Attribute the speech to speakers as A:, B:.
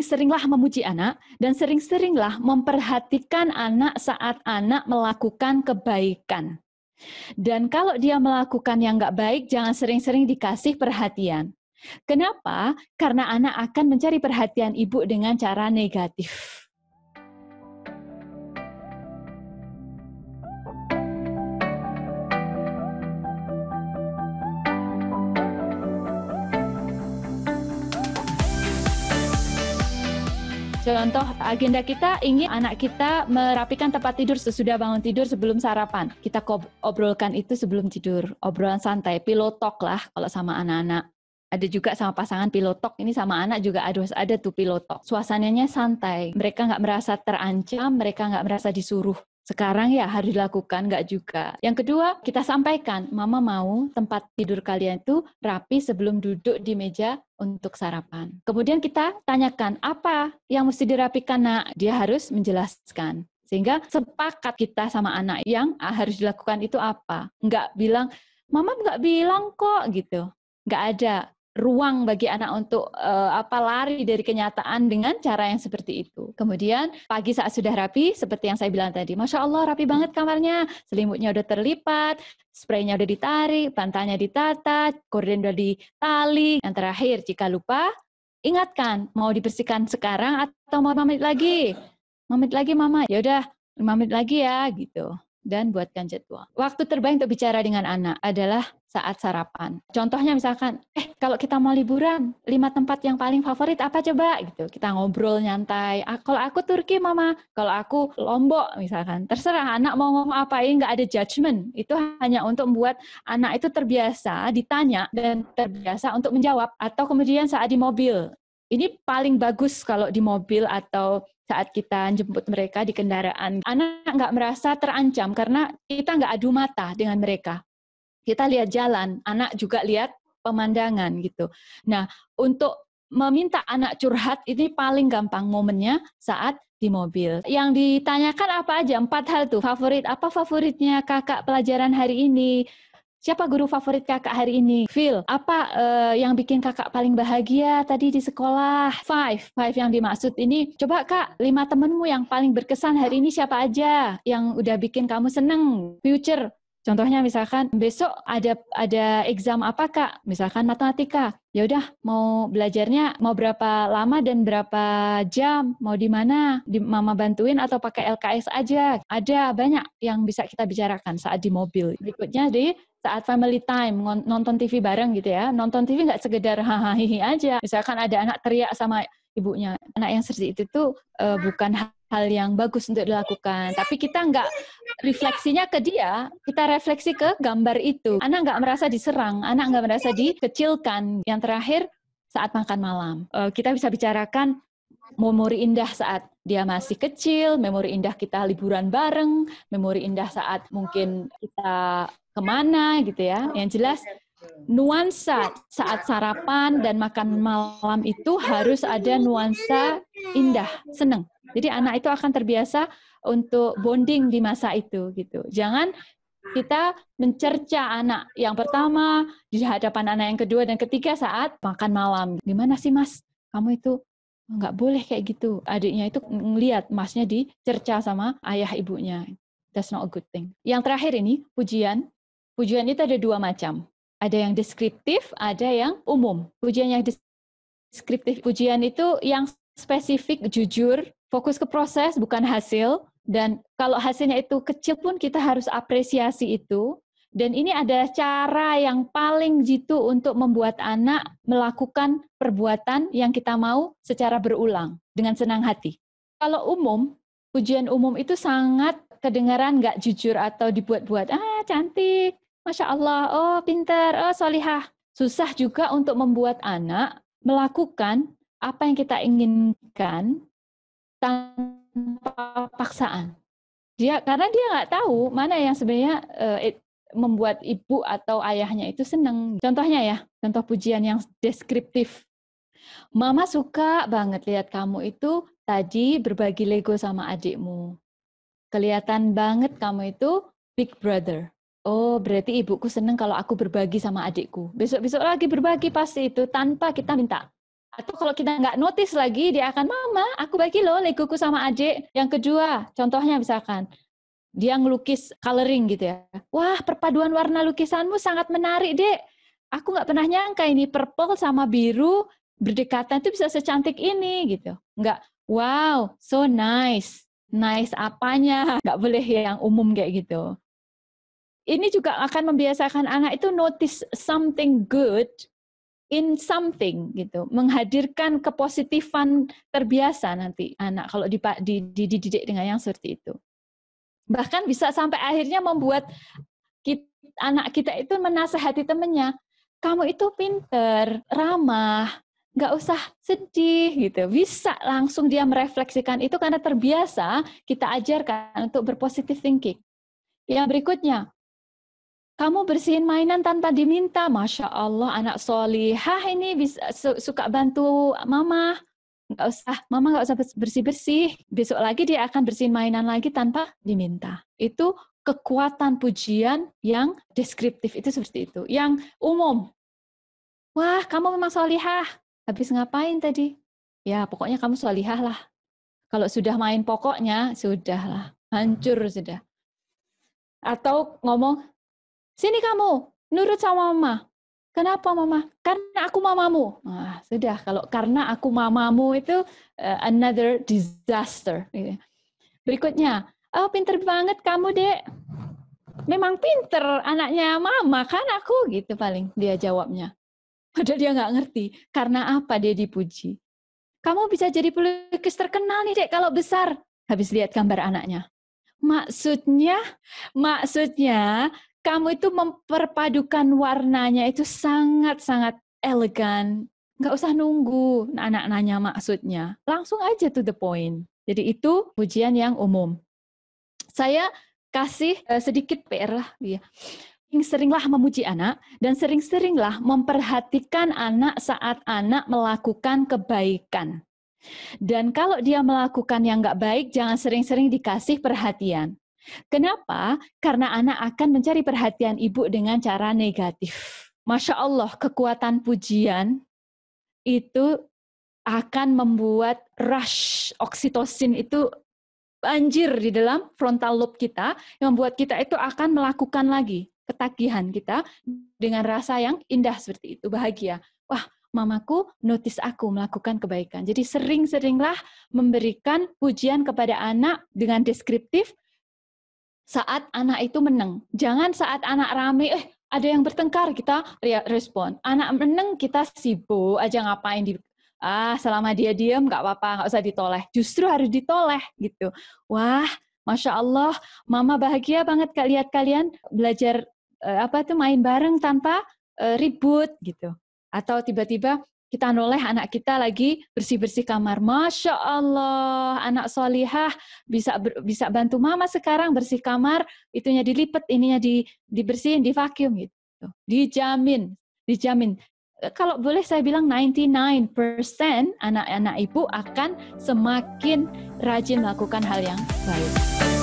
A: sering-seringlah memuji anak dan sering-seringlah memperhatikan anak saat anak melakukan kebaikan. Dan kalau dia melakukan yang nggak baik, jangan sering-sering dikasih perhatian. Kenapa? Karena anak akan mencari perhatian ibu dengan cara negatif. Contoh agenda kita ingin anak kita merapikan tempat tidur sesudah bangun tidur sebelum sarapan. Kita obrolkan itu sebelum tidur, obrolan santai, pilotok lah kalau sama anak-anak. Ada juga sama pasangan pilotok, ini sama anak juga ada, ada tuh pilotok. Suasananya santai, mereka nggak merasa terancam, mereka nggak merasa disuruh sekarang ya harus dilakukan, nggak juga. Yang kedua, kita sampaikan, mama mau tempat tidur kalian itu rapi sebelum duduk di meja untuk sarapan. Kemudian kita tanyakan, apa yang mesti dirapikan nak? Dia harus menjelaskan. Sehingga sepakat kita sama anak yang ah, harus dilakukan itu apa. Nggak bilang, mama nggak bilang kok gitu. Nggak ada ruang bagi anak untuk uh, apa lari dari kenyataan dengan cara yang seperti itu. Kemudian pagi saat sudah rapi, seperti yang saya bilang tadi, masya Allah rapi banget kamarnya, selimutnya udah terlipat, spraynya udah ditarik, pantainya ditata, korden udah ditali. Yang terakhir, jika lupa, ingatkan mau dibersihkan sekarang atau mau pamit lagi, pamit lagi mama, ya udah pamit lagi ya gitu dan buatkan jadwal. Waktu terbaik untuk bicara dengan anak adalah saat sarapan. Contohnya misalkan, eh kalau kita mau liburan, lima tempat yang paling favorit apa coba gitu. Kita ngobrol nyantai. Ah, kalau aku Turki mama, kalau aku Lombok misalkan. Terserah anak mau ngomong apa ini nggak ada judgement. Itu hanya untuk membuat anak itu terbiasa ditanya dan terbiasa untuk menjawab. Atau kemudian saat di mobil, ini paling bagus kalau di mobil atau saat kita jemput mereka di kendaraan. Anak nggak merasa terancam karena kita nggak adu mata dengan mereka. Kita lihat jalan, anak juga lihat pemandangan gitu. Nah, untuk meminta anak curhat ini paling gampang momennya saat di mobil. Yang ditanyakan apa aja? Empat hal tuh. Favorit apa favoritnya kakak pelajaran hari ini? Siapa guru favorit kakak hari ini? Phil, apa uh, yang bikin kakak paling bahagia tadi di sekolah? Five, five yang dimaksud ini. Coba kak, lima temenmu yang paling berkesan hari ini siapa aja? Yang udah bikin kamu seneng? Future, Contohnya misalkan besok ada ada exam apa kak? Misalkan matematika. Ya udah mau belajarnya mau berapa lama dan berapa jam? Mau di mana? Di mama bantuin atau pakai LKS aja? Ada banyak yang bisa kita bicarakan saat di mobil. Berikutnya di saat family time nonton TV bareng gitu ya. Nonton TV nggak sekedar hahaha aja. Misalkan ada anak teriak sama ibunya. Anak yang seperti itu tuh uh, bukan hal yang bagus untuk dilakukan. Tapi kita nggak refleksinya ke dia, kita refleksi ke gambar itu. Anak nggak merasa diserang, anak nggak merasa dikecilkan. Yang terakhir, saat makan malam. Eh, kita bisa bicarakan memori indah saat dia masih kecil, memori indah kita liburan bareng, memori indah saat mungkin kita kemana gitu ya. Yang jelas nuansa saat sarapan dan makan malam itu harus ada nuansa indah, seneng. Jadi anak itu akan terbiasa untuk bonding di masa itu gitu. Jangan kita mencerca anak yang pertama di hadapan anak yang kedua dan ketiga saat makan malam. Gimana sih Mas? Kamu itu nggak boleh kayak gitu. Adiknya itu ngelihat masnya dicerca sama ayah ibunya. That's not a good thing. Yang terakhir ini pujian. Pujian itu ada dua macam. Ada yang deskriptif, ada yang umum. Pujian yang deskriptif, pujian itu yang spesifik, jujur, fokus ke proses bukan hasil dan kalau hasilnya itu kecil pun kita harus apresiasi itu dan ini adalah cara yang paling jitu untuk membuat anak melakukan perbuatan yang kita mau secara berulang dengan senang hati. Kalau umum, ujian umum itu sangat kedengaran nggak jujur atau dibuat-buat. Ah, cantik, Masya Allah, oh pinter, oh solihah. Susah juga untuk membuat anak melakukan apa yang kita inginkan tanpa paksaan. Dia karena dia nggak tahu mana yang sebenarnya eh, it, membuat ibu atau ayahnya itu senang. Contohnya ya, contoh pujian yang deskriptif. Mama suka banget lihat kamu itu tadi berbagi Lego sama adikmu. Kelihatan banget kamu itu big brother. Oh, berarti ibuku seneng kalau aku berbagi sama adikku. Besok-besok lagi berbagi pasti itu tanpa kita minta. Atau kalau kita nggak notice lagi, dia akan, Mama, aku bagi loh legoku sama aje Yang kedua, contohnya misalkan, dia ngelukis coloring gitu ya. Wah, perpaduan warna lukisanmu sangat menarik, dek. Aku nggak pernah nyangka ini purple sama biru berdekatan itu bisa secantik ini gitu. Nggak, wow, so nice. Nice apanya, nggak boleh yang umum kayak gitu. Ini juga akan membiasakan anak itu notice something good in something gitu, menghadirkan kepositifan terbiasa nanti anak kalau di dididik dengan yang seperti itu. Bahkan bisa sampai akhirnya membuat kita, anak kita itu menasehati temennya, kamu itu pinter, ramah, nggak usah sedih gitu. Bisa langsung dia merefleksikan itu karena terbiasa kita ajarkan untuk berpositif thinking. Yang berikutnya, kamu bersihin mainan tanpa diminta. Masya Allah, anak solihah ini bisa, su suka bantu mama. Nggak usah, mama nggak usah bersih-bersih. Besok lagi dia akan bersihin mainan lagi tanpa diminta. Itu kekuatan pujian yang deskriptif, itu seperti itu. Yang umum, wah kamu memang solihah. Habis ngapain tadi? Ya pokoknya kamu solihah lah. Kalau sudah main pokoknya, sudahlah. Hancur sudah. Atau ngomong, Sini kamu, nurut sama mama. Kenapa mama? Karena aku mamamu. Nah, sudah kalau karena aku mamamu itu uh, another disaster. Gitu. Berikutnya, oh pinter banget kamu dek. Memang pinter anaknya mama kan aku gitu paling dia jawabnya. Padahal dia nggak ngerti karena apa dia dipuji. Kamu bisa jadi pelukis terkenal nih dek kalau besar. Habis lihat gambar anaknya. Maksudnya, maksudnya kamu itu memperpadukan warnanya itu sangat-sangat elegan. Nggak usah nunggu anak nanya maksudnya. Langsung aja to the point. Jadi itu pujian yang umum. Saya kasih eh, sedikit PR lah. Ya. Seringlah memuji anak dan sering-seringlah memperhatikan anak saat anak melakukan kebaikan. Dan kalau dia melakukan yang nggak baik, jangan sering-sering dikasih perhatian. Kenapa? Karena anak akan mencari perhatian ibu dengan cara negatif. Masya Allah, kekuatan pujian itu akan membuat rush oksitosin itu banjir di dalam frontal lobe kita yang membuat kita itu akan melakukan lagi ketagihan kita dengan rasa yang indah seperti itu bahagia. Wah, mamaku notice aku melakukan kebaikan. Jadi sering-seringlah memberikan pujian kepada anak dengan deskriptif saat anak itu menang. Jangan saat anak rame, eh ada yang bertengkar kita respon. Anak menang kita sibuk aja ngapain di ah selama dia diam nggak apa-apa nggak usah ditoleh. Justru harus ditoleh gitu. Wah, masya Allah, mama bahagia banget lihat kalian belajar eh, apa tuh main bareng tanpa eh, ribut gitu. Atau tiba-tiba kita noleh anak kita lagi bersih-bersih kamar. Masya Allah, anak solihah bisa ber, bisa bantu mama sekarang bersih kamar, itunya dilipet, ininya di, dibersihin, di vacuum gitu. Dijamin, dijamin. Kalau boleh saya bilang 99% anak-anak ibu akan semakin rajin melakukan hal yang baik.